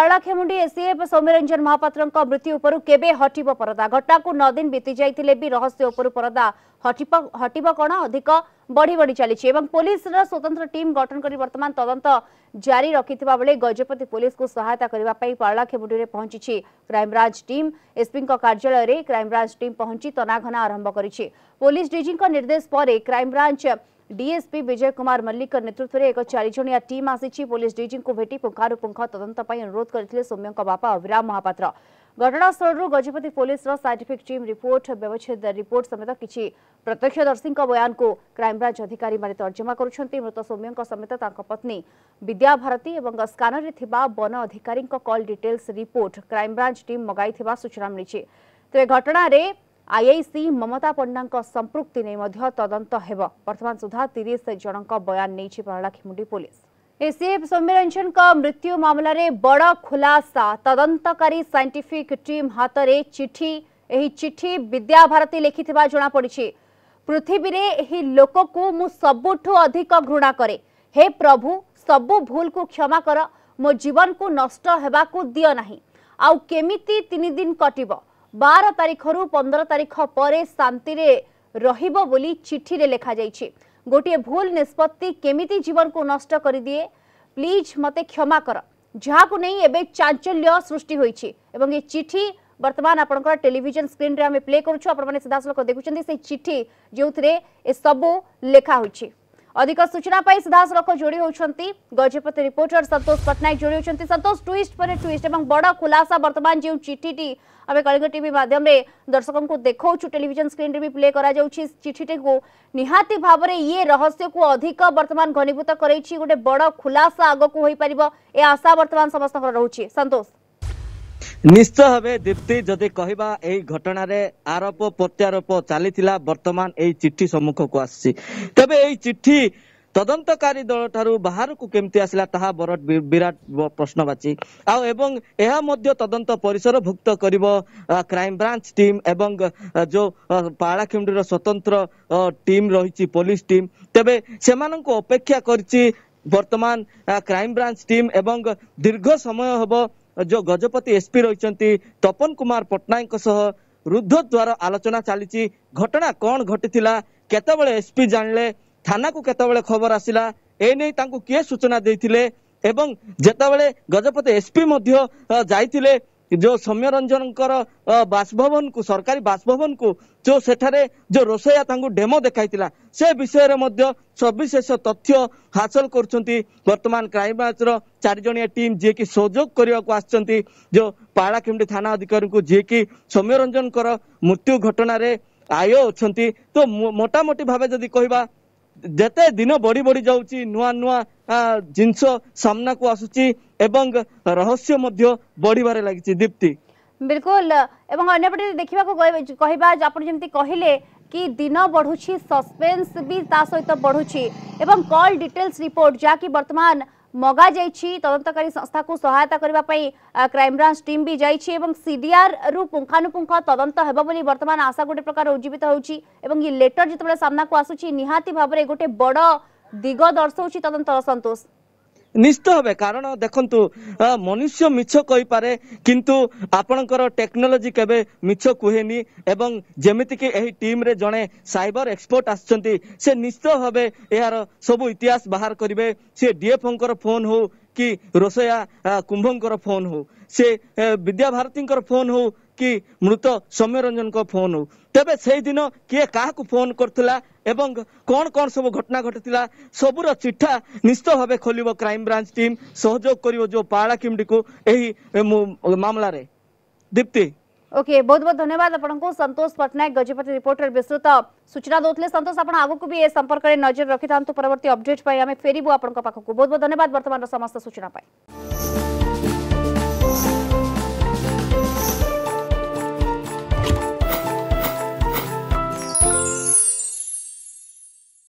शारलाखेमुंडी ACF e Soumyaranjan Mahapatra मृत्यु पर हटव परदा घटना को नदिन बीती जाते भी रहस्य परदा हट कण अधिक बढ़ी बढ़ी चली पुलिस स्वतंत्र टीम गठन कर वर्तमान तदंत जारी रखि बेले गजपति पुलिस को सहायता करने पारलाखेमुंडी पहुंची क्राइमब्रांच टीम एसपी कार्यालय क्राइमब्रांच टीम पहुंची तनाघना आरंभ कर पुलिस डीजी निर्देश पर क्राइमब्रांच डीएसपी विजय कुमार मल्लिक नेतृत्व में एक चारजिया टीम आसी पुलिस डीजी को भेट पुंगारुपुखा तदंत अनुरोध करते सौम्य बापा अभिराम महापात्र घटनास्थल Gajapati police scientific team report व्यवच्छेद रिपोर्ट समेत किसी प्रत्यक्षदर्शी बयान को क्राइमब्रांच अधिकारी तर्जमा कर मृत सौम्य समेत पत्नी विद्या भारती स्कानर वन अधिकारी कल डिटेल्स रिपोर्ट क्राइमब्रांच टीम मगाई सूचना मिली तेरे तो घटना रे आईआईसी ममता पंडा संप्रति तदंत हो बर्तमान बयान नहीं पारलाखेमुंडी पुलिस एसीएफ सौम्यरंजन मृत्यु मामलें बड़ खुलासा तदंतकारी सैंटीफिक टीम हाथ में चिठी एक चिठी विद्याभारती लिखि जमापड़ी पृथ्वी ने लोक को मु मुझु अधिक घृणा करे हे प्रभु सब भूल को क्षमा कर मो जीवन को नष्ट दिना आउ केमी तीन दिन कटो ବାର ତାରିଖରୁ ପନ୍ଦର ତାରିଖ ପରେ ଶାନ୍ତିରେ ରହିବ ବୋଲି ଚିଠିରେ ଲେଖାଯାଇଛି ଗୋଟିଏ ଭୁଲ ନିଷ୍ପତ୍ତି କେମିତି ଜୀବନକୁ ନଷ୍ଟ କରିଦିଏ ପ୍ଲିଜ୍ ମୋତେ କ୍ଷମା କର ଯାହାକୁ ନେଇ ଏବେ ଚାଞ୍ଚଲ୍ୟ ସୃଷ୍ଟି ହୋଇଛି ଏବଂ ଏ ଚିଠି বর্তমান আপনার টেলিভিজন স্ক্রিনে আমি প্লে করছু আপনার সিধাসলখ দেখুম সেই চিঠি যে সবু লেখা হয়েছে अधिक सूचना पाई सीधासख जोड़ी होती गजपति रिपोर्टर संतोष पट्टनायक जोड़ी होती संतोष ट्विस्ट पर ट्विस्ट और बड़ खुलासा बर्तमान जो चिठीटी आम कलिंग टी मध्यम दर्शक को देखा टेलीजन स्क्रीन भी प्ले कर चिठीटी को निहाती भाव में ये रहस्य को अधिक बर्तमान घनीभूत कर गोटे बड़ खुलासा आगक हो पार ए आशा बर्तमान समस्त रोचे सतोष ନିଶ୍ଚୟ ଭାବେ ଦୀପ୍ତି ଯଦି କହିବା ଏହି ଘଟଣାରେ ଆରୋପ ପ୍ରତ୍ୟାରୋପ ଚାଲିଥିଲା ବର୍ତ୍ତମାନ ଏହି ଚିଠି ସମ୍ମୁଖକୁ ଆସିଛି ତେବେ ଏହି ଚିଠି ତଦନ୍ତକାରୀ ଦଳ ଠାରୁ ବାହାରକୁ କେମିତି ଆସିଲା ତାହା ବରଟ ବିରାଟ ପ୍ରଶ୍ନବାଚୀ ଆଉ ଏବଂ ଏହା ମଧ୍ୟ ତଦନ୍ତ ପରିସରଭୁକ୍ତ କରିବ କ୍ରାଇମବ୍ରାଞ୍ଚ ଟିମ୍ ଏବଂ ଯୋଉ ପାଳାଖେମୁଣ୍ଡିର ସ୍ୱତନ୍ତ୍ର ଟିମ୍ ରହିଛି ପୋଲିସ ଟିମ୍ ତେବେ ସେମାନଙ୍କୁ ଅପେକ୍ଷା କରିଛି ବର୍ତ୍ତମାନ କ୍ରାଇମବ୍ରାଞ୍ଚ ଟିମ୍ ଏବଂ ଦୀର୍ଘ ସମୟ ହେବ ଯେଉଁ ଗଜପତି ଏସ୍ପି ରହିଛନ୍ତି ତପନ କୁମାର ପଟ୍ଟନାୟକଙ୍କ ସହ ରୁଦ୍ଧ ଦ୍ୱାର ଆଲୋଚନା ଚାଲିଛି ଘଟଣା କ'ଣ ଘଟିଥିଲା କେତେବେଳେ ଏସ୍ପି ଜାଣିଲେ ଥାନାକୁ କେତେବେଳେ ଖବର ଆସିଲା ଏ ନେଇ ତାଙ୍କୁ କିଏ ସୂଚନା ଦେଇଥିଲେ ଏବଂ ଯେତେବେଳେ ଗଜପତି ଏସ୍ପି ମଧ୍ୟ ଯାଇଥିଲେ जो सौम्य रंजन बासभवन को सरकारी बासभवन को जो सेठारे जो रोषैया डेमो देखाइला से विषय में सविशेष तथ्य हासिल करतमान क्राइमब्रांच रारिजिया टीम जी की सहयोग करने को जो पाड़ाखिमडी थाना अधिकारी को जी की सौम्य रंजन मृत्यु घटन आय अच्छा तो मोटामोटी भाव जदि कहवा ଯେତେ ଦିନ ବଢି ବଢି ଯାଉଛି ନୂଆ ନୂଆ ଜିନିଷ ସାମ୍ନାକୁ ଆସୁଛି ଏବଂ ରହସ୍ୟ ମଧ୍ୟ ବଢିବାରେ ଲାଗିଛି ଦୀପ୍ତି ବିଲକୁଲ ଏବଂ ଅନ୍ୟପଟେ ଦେଖିବାକୁ କହିବା ଆପଣ ଯେମିତି କହିଲେ କି ଦିନ ବଢୁଛି ସସ୍ପେନ୍ସ ବି ତା ସହିତ ବଢୁଛି ଏବଂ କଲ୍ ଡିଟେଲ୍ସ ରିପୋର୍ଟ ଯାହାକି ବର୍ତ୍ତମାନ ମଗାଯାଇଛି ତଦନ୍ତକାରୀ ସଂସ୍ଥାକୁ ସହାୟତା କରିବା ପାଇଁ କ୍ରାଇମବ୍ରାଞ୍ଚ ଟିମ୍ ବି ଯାଇଛି ଏବଂ ସିଡିଆର୍ରୁ ପୁଙ୍ଖାନୁପୁଙ୍ଖ ତଦନ୍ତ ହେବ ବୋଲି ବର୍ତ୍ତମାନ ଆଶା ଗୋଟେ ପ୍ରକାର ଉଜ୍ଜୀବିତ ହେଉଛି ଏବଂ ଏ ଲେଟର ଯେତେବେଳେ ସାମ୍ନାକୁ ଆସୁଛି ନିହାତି ଭାବରେ ଗୋଟେ ବଡ଼ ଦିଗ ଦର୍ଶାଉଛି ତଦନ୍ତର ସନ୍ତୋଷ নিশ্চিত হবে কারণ দেখন্তু মনুষ্য মিছ কইপারে কিন্তু আপনার টেকনোলোজি কেবে মিছ কুহেনি এবং যেমিতিকি এই টিমরে জনে সাইবর এক্সপর্ট আসছেন সে নিশ্চিত ভাবে এর সবু ইতিহাস বাহার করবে সে ডিএফঙ্কর ফোন হো কি ରୋଷେୟା କୁମ୍ଭଙ୍କର ଫୋନ୍ ହଉ ସେ ବିଦ୍ୟା ଭାରତୀଙ୍କର ଫୋନ୍ ହଉ କି ମୃତ ସୌମ୍ୟରଞ୍ଜନଙ୍କ ଫୋନ୍ ହଉ ତେବେ ସେଇଦିନ କିଏ କାହାକୁ ଫୋନ୍ କରିଥିଲା ଏବଂ କ'ଣ କ'ଣ ସବୁ ଘଟଣା ଘଟିଥିଲା ସବୁର ଚିଠା ନିଶ୍ଚିତ ଭାବେ ଖୋଲିବ କ୍ରାଇମବ୍ରାଞ୍ଚ ଟିମ୍ ସହଯୋଗ କରିବ ଯୋଉ ପାଳା କିମ୍ଡିକୁ ଏହି ମାମଲାରେ ଦୀପ୍ତି ओके okay, बहुत बहुत धन्यवाद आपको संतोष पट्टनायक गजपति रिपोर्टर विस्तृत सूचना दौले संतोष आप आगक भी ए संपर्क में नजर रखि था परवर्त अपडेट आम फेरबू आपंक बहुत बहुत धन्यवाद बर्तमान समस्त सूचना